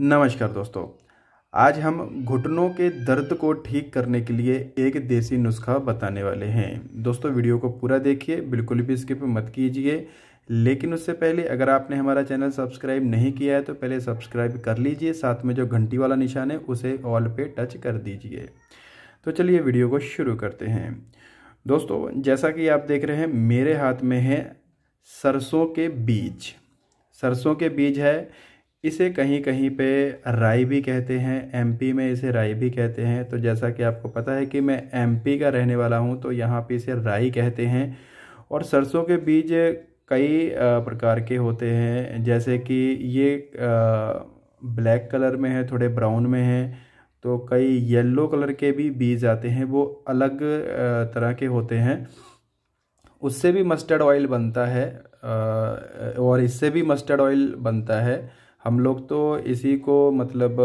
नमस्कार दोस्तों आज हम घुटनों के दर्द को ठीक करने के लिए एक देसी नुस्खा बताने वाले हैं दोस्तों वीडियो को पूरा देखिए बिल्कुल भी स्किप मत कीजिए लेकिन उससे पहले अगर आपने हमारा चैनल सब्सक्राइब नहीं किया है तो पहले सब्सक्राइब कर लीजिए साथ में जो घंटी वाला निशान है उसे ऑल पे टच कर दीजिए तो चलिए वीडियो को शुरू करते हैं दोस्तों जैसा कि आप देख रहे हैं मेरे हाथ में है सरसों के बीज सरसों के बीज है इसे कहीं कहीं पे राई भी कहते हैं एमपी में इसे राई भी कहते हैं तो जैसा कि आपको पता है कि मैं एमपी का रहने वाला हूँ तो यहाँ पे इसे राई कहते हैं और सरसों के बीज कई प्रकार के होते हैं जैसे कि ये ब्लैक कलर में है थोड़े ब्राउन में हैं तो कई येलो कलर के भी बीज आते हैं वो अलग तरह के होते हैं उससे भी मस्टर्ड ऑयल बनता है और इससे भी मस्टर्ड ऑयल बनता है हम लोग तो इसी को मतलब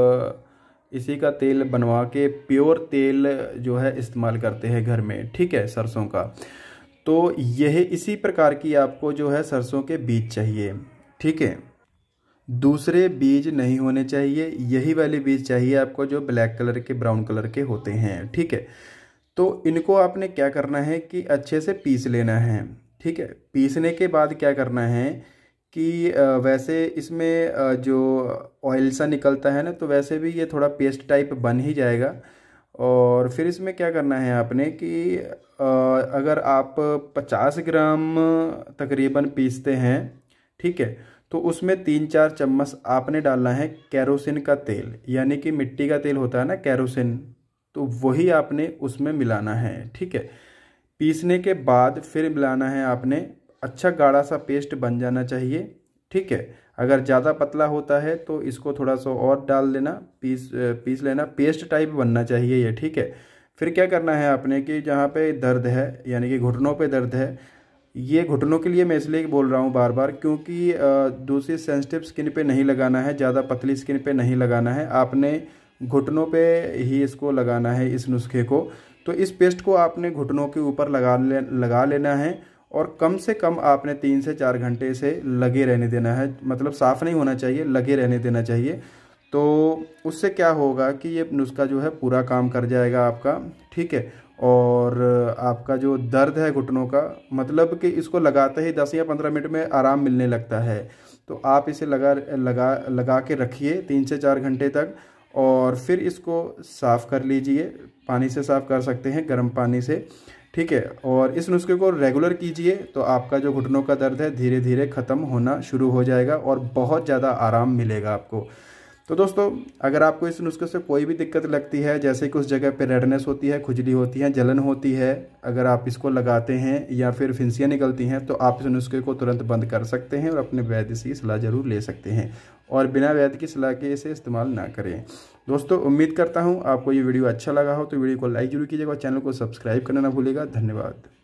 इसी का तेल बनवा के प्योर तेल जो है इस्तेमाल करते हैं घर में ठीक है सरसों का तो यह इसी प्रकार की आपको जो है सरसों के बीज चाहिए ठीक है दूसरे बीज नहीं होने चाहिए यही वाले बीज चाहिए आपको जो ब्लैक कलर के ब्राउन कलर के होते हैं ठीक है तो इनको आपने क्या करना है कि अच्छे से पीस लेना है ठीक है पीसने के बाद क्या करना है कि वैसे इसमें जो ऑयल सा निकलता है ना तो वैसे भी ये थोड़ा पेस्ट टाइप बन ही जाएगा और फिर इसमें क्या करना है आपने कि अगर आप 50 ग्राम तकरीबन पीसते हैं ठीक है तो उसमें तीन चार चम्मच आपने डालना है कैरोसिन का तेल यानी कि मिट्टी का तेल होता है ना कैरोसिन तो वही आपने उसमें मिलाना है ठीक है पीसने के बाद फिर मिलाना है आपने अच्छा गाढ़ा सा पेस्ट बन जाना चाहिए ठीक है अगर ज़्यादा पतला होता है तो इसको थोड़ा सा और डाल देना पीस पीस लेना पेस्ट टाइप बनना चाहिए ये ठीक है फिर क्या करना है आपने कि जहाँ पे दर्द है यानी कि घुटनों पे दर्द है ये घुटनों के लिए मैं इसलिए बोल रहा हूँ बार बार क्योंकि दूसरी सेंसिटिव स्किन पे नहीं लगाना है ज़्यादा पतली स्किन पे नहीं लगाना है आपने घुटनों पे ही इसको लगाना है इस नुस्खे को तो इस पेस्ट को आपने घुटनों के ऊपर लगा ले लगा लेना है और कम से कम आपने तीन से चार घंटे से लगे रहने देना है मतलब साफ़ नहीं होना चाहिए लगे रहने देना चाहिए तो उससे क्या होगा कि ये नुस्खा जो है पूरा काम कर जाएगा आपका ठीक है और आपका जो दर्द है घुटनों का मतलब कि इसको लगाते ही दस या पंद्रह मिनट में आराम मिलने लगता है तो आप इसे लगा लगा लगा के रखिए तीन से चार घंटे तक और फिर इसको साफ़ कर लीजिए पानी से साफ़ कर सकते हैं गर्म पानी से ठीक है और इस नुस्खे को रेगुलर कीजिए तो आपका जो घुटनों का दर्द है धीरे धीरे ख़त्म होना शुरू हो जाएगा और बहुत ज़्यादा आराम मिलेगा आपको तो दोस्तों अगर आपको इस नुस्खे से कोई भी दिक्कत लगती है जैसे कि उस जगह पे रेडनेस होती है खुजली होती है जलन होती है अगर आप इसको लगाते हैं या फिर फिंसियाँ निकलती हैं तो आप इस नुस्खे को तुरंत बंद कर सकते हैं और अपने वैद्य से सलाह ज़रूर ले सकते हैं और बिना वैद्य की सलाह के इसे इस्तेमाल ना करें दोस्तों उम्मीद करता हूँ आपको ये वीडियो अच्छा लगा हो तो वीडियो को लाइक जरूर कीजिएगा और चैनल को सब्सक्राइब करना ना भूलेगा धन्यवाद